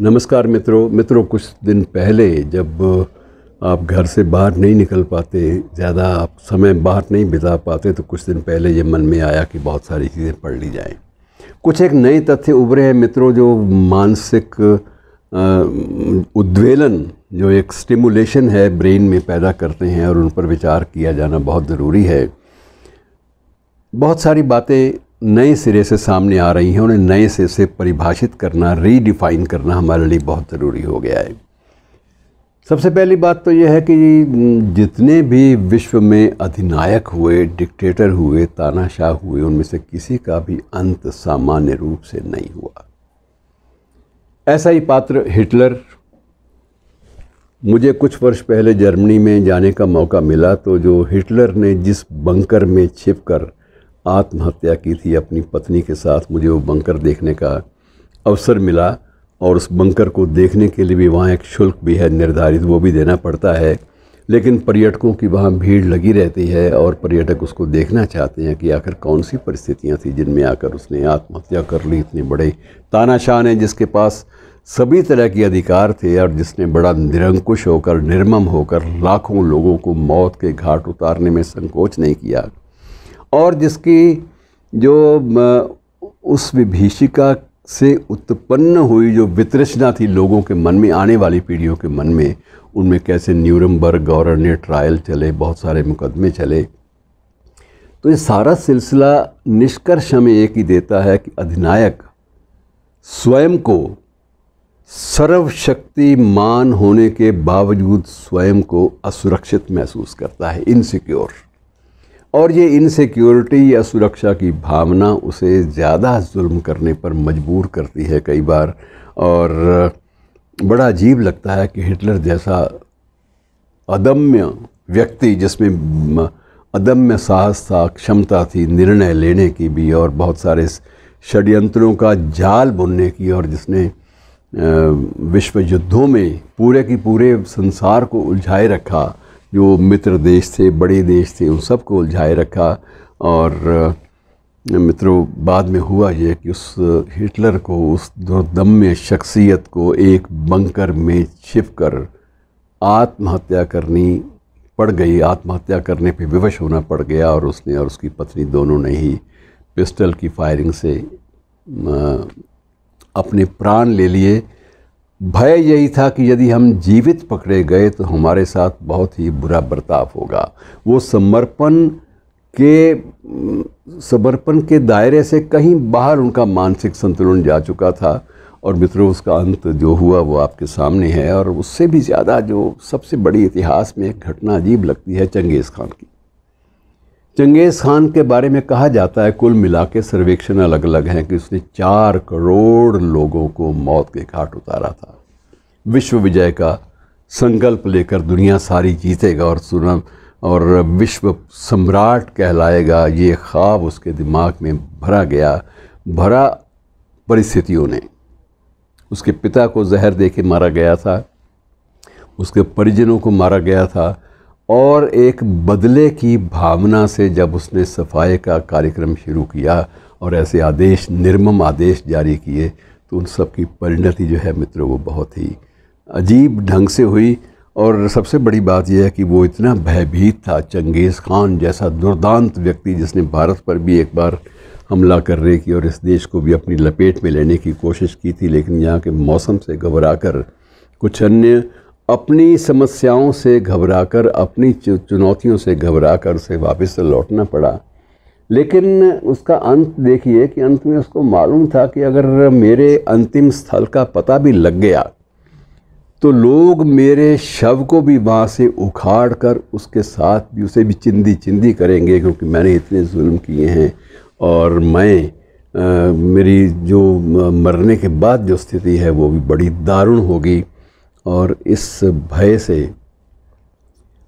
नमस्कार मित्रों मित्रों कुछ दिन पहले जब आप घर से बाहर नहीं निकल पाते ज़्यादा आप समय बाहर नहीं बिता पाते तो कुछ दिन पहले ये मन में आया कि बहुत सारी चीज़ें पढ़ ली जाएँ कुछ एक नए तथ्य उभरे हैं मित्रों जो मानसिक उद्वेलन जो एक स्टिमुलेशन है ब्रेन में पैदा करते हैं और उन पर विचार किया जाना बहुत ज़रूरी है बहुत सारी बातें नए सिरे से सामने आ रही हैं उन्हें नए सिरे से परिभाषित करना रीडिफाइन करना हमारे लिए बहुत ज़रूरी हो गया है सबसे पहली बात तो यह है कि जितने भी विश्व में अधिनायक हुए डिक्टेटर हुए तानाशाह हुए उनमें से किसी का भी अंत सामान्य रूप से नहीं हुआ ऐसा ही पात्र हिटलर मुझे कुछ वर्ष पहले जर्मनी में जाने का मौका मिला तो जो हिटलर ने जिस बंकर में छिपकर आत्महत्या की थी अपनी पत्नी के साथ मुझे वो बंकर देखने का अवसर मिला और उस बंकर को देखने के लिए भी वहाँ एक शुल्क भी है निर्धारित वो भी देना पड़ता है लेकिन पर्यटकों की वहाँ भीड़ लगी रहती है और पर्यटक उसको देखना चाहते हैं कि आखिर कौन सी परिस्थितियाँ थी जिनमें आकर उसने आत्महत्या कर ली इतने बड़े तानाशाह ने जिसके पास सभी तरह के अधिकार थे और जिसने बड़ा निरंकुश होकर निर्मम होकर लाखों लोगों को मौत के घाट उतारने में संकोच नहीं किया और जिसकी जो उस विभीषिका से उत्पन्न हुई जो वितरचना थी लोगों के मन में आने वाली पीढ़ियों के मन में उनमें कैसे न्यूरमबर्ग गवर्नर ट्रायल चले बहुत सारे मुकदमे चले तो ये सारा सिलसिला निष्कर्ष हमें एक ही देता है कि अधिनायक स्वयं को सर्वशक्तिमान होने के बावजूद स्वयं को असुरक्षित महसूस करता है इनसिक्योर और ये इनसिक्योरिटी या सुरक्षा की भावना उसे ज़्यादा जुल्म करने पर मजबूर करती है कई बार और बड़ा अजीब लगता है कि हिटलर जैसा अदम्य व्यक्ति जिसमें अदम्य साहस था क्षमता थी निर्णय लेने की भी और बहुत सारे षड्यंत्रों का जाल बुनने की और जिसने विश्व युद्धों में पूरे की पूरे संसार को उलझाए रखा जो मित्र देश थे बड़े देश थे उन सबको उलझाए रखा और मित्रों बाद में हुआ यह कि उस हिटलर को उस दुर्दम्य शख्सियत को एक बंकर में छिप कर आत्महत्या करनी पड़ गई आत्महत्या करने पे विवश होना पड़ गया और उसने और उसकी पत्नी दोनों ने ही पिस्टल की फायरिंग से अपने प्राण ले लिए भय यही था कि यदि हम जीवित पकड़े गए तो हमारे साथ बहुत ही बुरा बर्ताव होगा वो समर्पण के समर्पण के दायरे से कहीं बाहर उनका मानसिक संतुलन जा चुका था और मित्रों उसका अंत जो हुआ वो आपके सामने है और उससे भी ज़्यादा जो सबसे बड़ी इतिहास में एक घटना अजीब लगती है चंगेज़ खान की चंगेज़ खान के बारे में कहा जाता है कुल मिला के सर्वेक्षण अलग अलग हैं कि उसने चार करोड़ लोगों को मौत के घाट उतारा था विश्व विजय का संकल्प लेकर दुनिया सारी जीतेगा और सुनम और विश्व सम्राट कहलाएगा ये ख्वाब उसके दिमाग में भरा गया भरा परिस्थितियों ने उसके पिता को जहर दे के मारा गया था उसके परिजनों को मारा गया था और एक बदले की भावना से जब उसने सफाई का कार्यक्रम शुरू किया और ऐसे आदेश निर्मम आदेश जारी किए तो उन सब की परिणति जो है मित्रों वो बहुत ही अजीब ढंग से हुई और सबसे बड़ी बात यह है कि वो इतना भयभीत था चंगेज़ खान जैसा दुर्दांत व्यक्ति जिसने भारत पर भी एक बार हमला करने की और इस देश को भी अपनी लपेट में लेने की कोशिश की थी लेकिन यहाँ के मौसम से घबरा कर कुछ अन्य अपनी समस्याओं से घबराकर अपनी चुनौतियों से घबराकर उसे वापस लौटना पड़ा लेकिन उसका अंत देखिए कि अंत में उसको मालूम था कि अगर मेरे अंतिम स्थल का पता भी लग गया तो लोग मेरे शव को भी वहाँ से उखाड़ कर उसके साथ भी उसे भी चिंदी चिंदी करेंगे क्योंकि मैंने इतने जुल्म किए हैं और मैं आ, मेरी जो मरने के बाद जो स्थिति है वो भी बड़ी दारुण होगी और इस भय से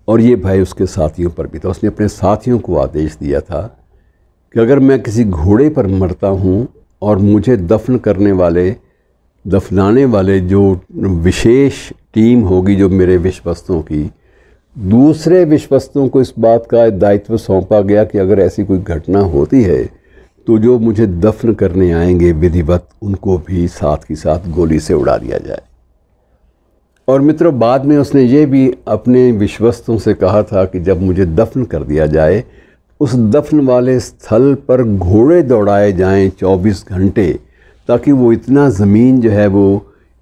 और ये भय उसके साथियों पर भी था उसने अपने साथियों को आदेश दिया था कि अगर मैं किसी घोड़े पर मरता हूँ और मुझे दफन करने वाले दफनाने वाले जो विशेष टीम होगी जो मेरे विश्वस्तों की दूसरे विश्वस्तों को इस बात का दायित्व सौंपा गया कि अगर ऐसी कोई घटना होती है तो जो मुझे दफन करने आएंगे विधिवत उनको भी साथ के साथ गोली से उड़ा दिया जाए और मित्रों बाद में उसने ये भी अपने विश्वस्तों से कहा था कि जब मुझे दफन कर दिया जाए उस दफन वाले स्थल पर घोड़े दौड़ाए जाएं 24 घंटे ताकि वो इतना ज़मीन जो है वो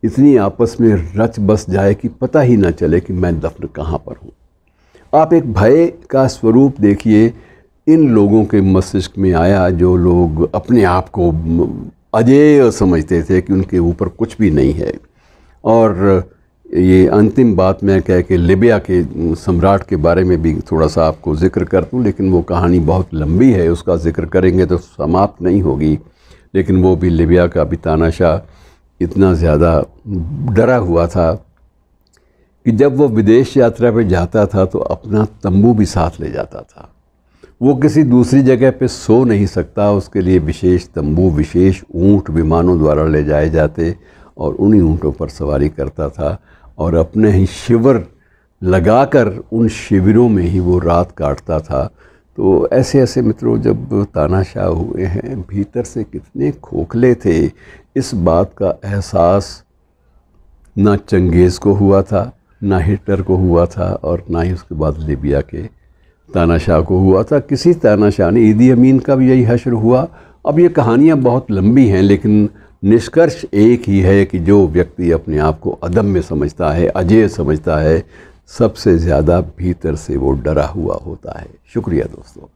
इतनी आपस में रच बस जाए कि पता ही ना चले कि मैं दफन कहाँ पर हूँ आप एक भय का स्वरूप देखिए इन लोगों के मस्तिष्क में आया जो लोग अपने आप को अजय समझते थे कि उनके ऊपर कुछ भी नहीं है और ये अंतिम बात मैं कह के लिबिया के सम्राट के बारे में भी थोड़ा सा आपको ज़िक्र कर दूँ लेकिन वो कहानी बहुत लंबी है उसका ज़िक्र करेंगे तो समाप्त नहीं होगी लेकिन वो भी लिबिया का भी तानाशाह इतना ज़्यादा डरा हुआ था कि जब वो विदेश यात्रा पे जाता था तो अपना तंबू भी साथ ले जाता था वो किसी दूसरी जगह पे सो नहीं सकता उसके लिए विशेष तंबू विशेष ऊँट विमानों द्वारा ले जाए जाते और उन्हीं ऊँटों पर सवारी करता था और अपने ही शिविर लगाकर उन शिविरों में ही वो रात काटता था तो ऐसे ऐसे मित्रों जब तानाशाह हुए हैं भीतर से कितने खोखले थे इस बात का एहसास ना चंगेज़ को हुआ था ना हिटलर को हुआ था और ना ही उसके बाद लिबिया के तानाशाह को हुआ था किसी तानाशाह ने ईदी अमीन का भी यही हशर हुआ अब ये कहानियाँ बहुत लंबी हैं लेकिन निष्कर्ष एक ही है कि जो व्यक्ति अपने आप को में समझता है अजय समझता है सबसे ज़्यादा भीतर से वो डरा हुआ होता है शुक्रिया दोस्तों